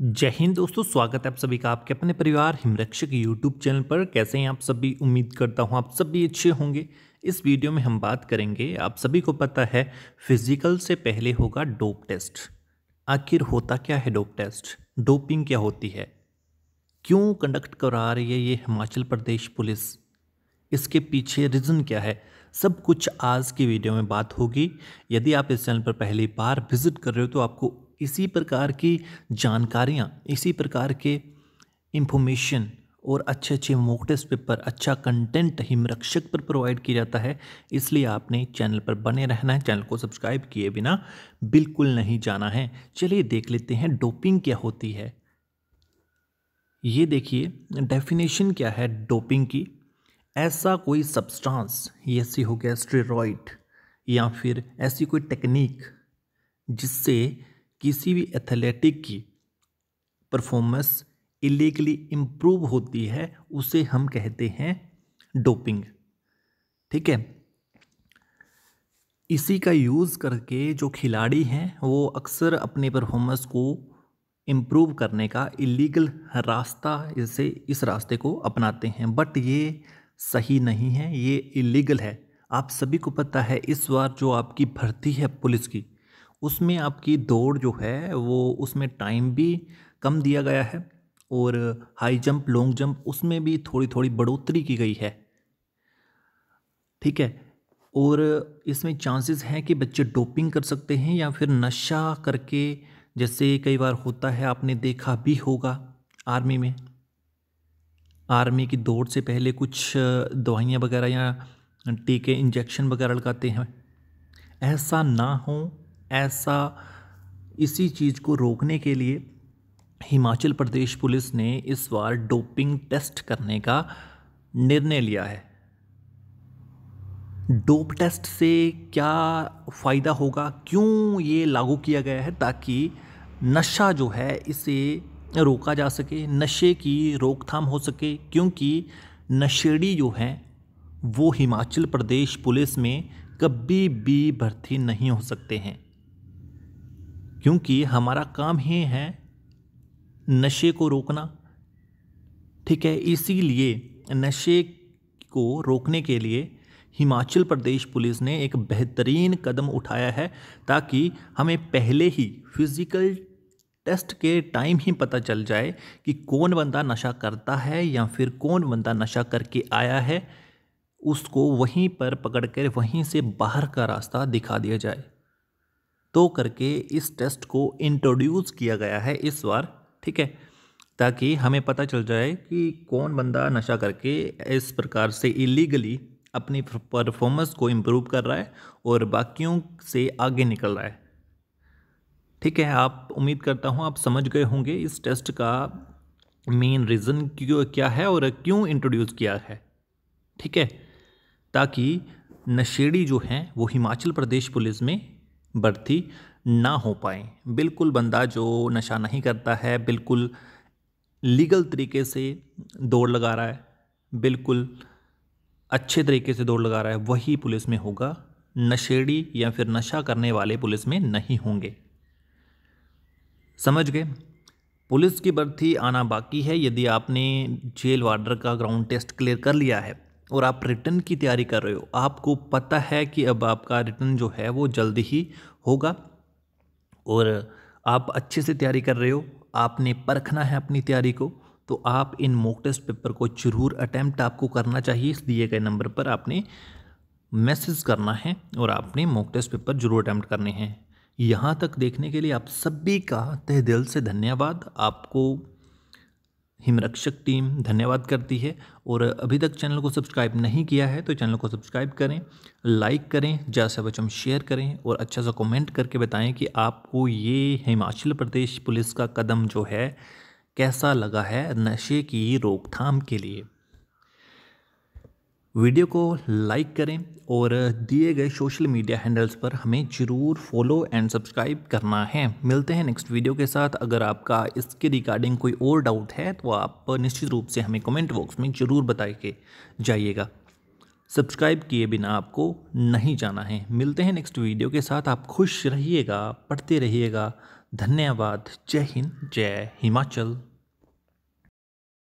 जय हिंद दोस्तों स्वागत है आप सभी का आपके अपने परिवार हिमरक्षक यूट्यूब चैनल पर कैसे हैं आप सभी उम्मीद करता हूं आप सभी अच्छे होंगे इस वीडियो में हम बात करेंगे आप सभी को पता है फिजिकल से पहले होगा डोप टेस्ट आखिर होता क्या है डोप टेस्ट डोपिंग क्या होती है क्यों कंडक्ट करा रही है ये हिमाचल प्रदेश पुलिस इसके पीछे रीज़न क्या है सब कुछ आज की वीडियो में बात होगी यदि आप इस चैनल पर पहली बार विजिट कर रहे हो तो आपको इसी प्रकार की जानकारियाँ इसी प्रकार के इंफॉर्मेशन और अच्छे अच्छे मॉक टेस्ट पेपर अच्छा कंटेंट हिमरक्षक पर प्रोवाइड किया जाता है इसलिए आपने चैनल पर बने रहना है चैनल को सब्सक्राइब किए बिना बिल्कुल नहीं जाना है चलिए देख लेते हैं डोपिंग क्या होती है ये देखिए डेफिनेशन क्या है डोपिंग की ऐसा कोई सब्सटेंस ऐसी हो गया स्ट्रेरॉइड या फिर ऐसी कोई टेक्निक जिससे किसी भी एथलेटिक की परफॉर्मेंस इलीगली इम्प्रूव होती है उसे हम कहते हैं डोपिंग ठीक है इसी का यूज़ करके जो खिलाड़ी हैं वो अक्सर अपने परफॉर्मेंस को इम्प्रूव करने का इलीगल रास्ता इसे इस रास्ते को अपनाते हैं बट ये सही नहीं है ये इलीगल है आप सभी को पता है इस बार जो आपकी भर्ती है पुलिस की उसमें आपकी दौड़ जो है वो उसमें टाइम भी कम दिया गया है और हाई जंप लॉन्ग जंप उसमें भी थोड़ी थोड़ी बढ़ोतरी की गई है ठीक है और इसमें चांसेस हैं कि बच्चे डोपिंग कर सकते हैं या फिर नशा करके जैसे कई बार होता है आपने देखा भी होगा आर्मी में आर्मी की दौड़ से पहले कुछ दवाइयाँ वगैरह या टीके इंजेक्शन वगैरह लगाते हैं ऐसा ना हो ऐसा इसी चीज़ को रोकने के लिए हिमाचल प्रदेश पुलिस ने इस बार डोपिंग टेस्ट करने का निर्णय लिया है डोप टेस्ट से क्या फ़ायदा होगा क्यों ये लागू किया गया है ताकि नशा जो है इसे रोका जा सके नशे की रोकथाम हो सके क्योंकि नशेड़ी जो हैं वो हिमाचल प्रदेश पुलिस में कभी भी भर्ती नहीं हो सकते हैं क्योंकि हमारा काम ही है नशे को रोकना ठीक है इसीलिए नशे को रोकने के लिए हिमाचल प्रदेश पुलिस ने एक बेहतरीन कदम उठाया है ताकि हमें पहले ही फिज़िकल टेस्ट के टाइम ही पता चल जाए कि कौन बंदा नशा करता है या फिर कौन बंदा नशा करके आया है उसको वहीं पर पकड़ कर वहीं से बाहर का रास्ता दिखा दिया जाए तो करके इस टेस्ट को इंट्रोड्यूस किया गया है इस बार ठीक है ताकि हमें पता चल जाए कि कौन बंदा नशा करके इस प्रकार से इलीगली अपनी परफॉर्मेंस को इम्प्रूव कर रहा है और बाकियों से आगे निकल रहा है ठीक है आप उम्मीद करता हूँ आप समझ गए होंगे इस टेस्ट का मेन रीज़न क्यों क्या है और क्यों इंट्रोड्यूस किया है ठीक है ताकि नशेड़ी जो हैं वो हिमाचल प्रदेश पुलिस में भर्ती ना हो पाए बिल्कुल बंदा जो नशा नहीं करता है बिल्कुल लीगल तरीके से दौड़ लगा रहा है बिल्कुल अच्छे तरीके से दौड़ लगा रहा है वही पुलिस में होगा नशेड़ी या फिर नशा करने वाले पुलिस में नहीं होंगे समझ गए पुलिस की भर्ती आना बाकी है यदि आपने जेल वार्डर का ग्राउंड टेस्ट क्लियर कर लिया है और आप रिटर्न की तैयारी कर रहे हो आपको पता है कि अब आपका रिटर्न जो है वो जल्दी ही होगा और आप अच्छे से तैयारी कर रहे हो आपने परखना है अपनी तैयारी को तो आप इन मॉक टेस्ट पेपर को जरूर अटैम्प्ट आपको करना चाहिए इस दिए गए नंबर पर आपने मैसेज करना है और आपने मॉक टेस्ट पेपर जरूर अटैम्प्ट करने हैं यहाँ तक देखने के लिए आप सभी का तह दिल से धन्यवाद आपको हिमरक्षक टीम धन्यवाद करती है और अभी तक चैनल को सब्सक्राइब नहीं किया है तो चैनल को सब्सक्राइब करें लाइक करें ज़्यादा से बच्चों शेयर करें और अच्छा सा कमेंट करके बताएं कि आपको ये हिमाचल प्रदेश पुलिस का कदम जो है कैसा लगा है नशे की रोकथाम के लिए वीडियो को लाइक करें और दिए गए सोशल मीडिया हैंडल्स पर हमें ज़रूर फॉलो एंड सब्सक्राइब करना है मिलते हैं नेक्स्ट वीडियो के साथ अगर आपका इसके रिगार्डिंग कोई और डाउट है तो आप निश्चित रूप से हमें कमेंट बॉक्स में ज़रूर बताए के जाइएगा सब्सक्राइब किए बिना आपको नहीं जाना है मिलते हैं नेक्स्ट वीडियो के साथ आप खुश रहिएगा पढ़ते रहिएगा धन्यवाद जय हिंद जय हिमाचल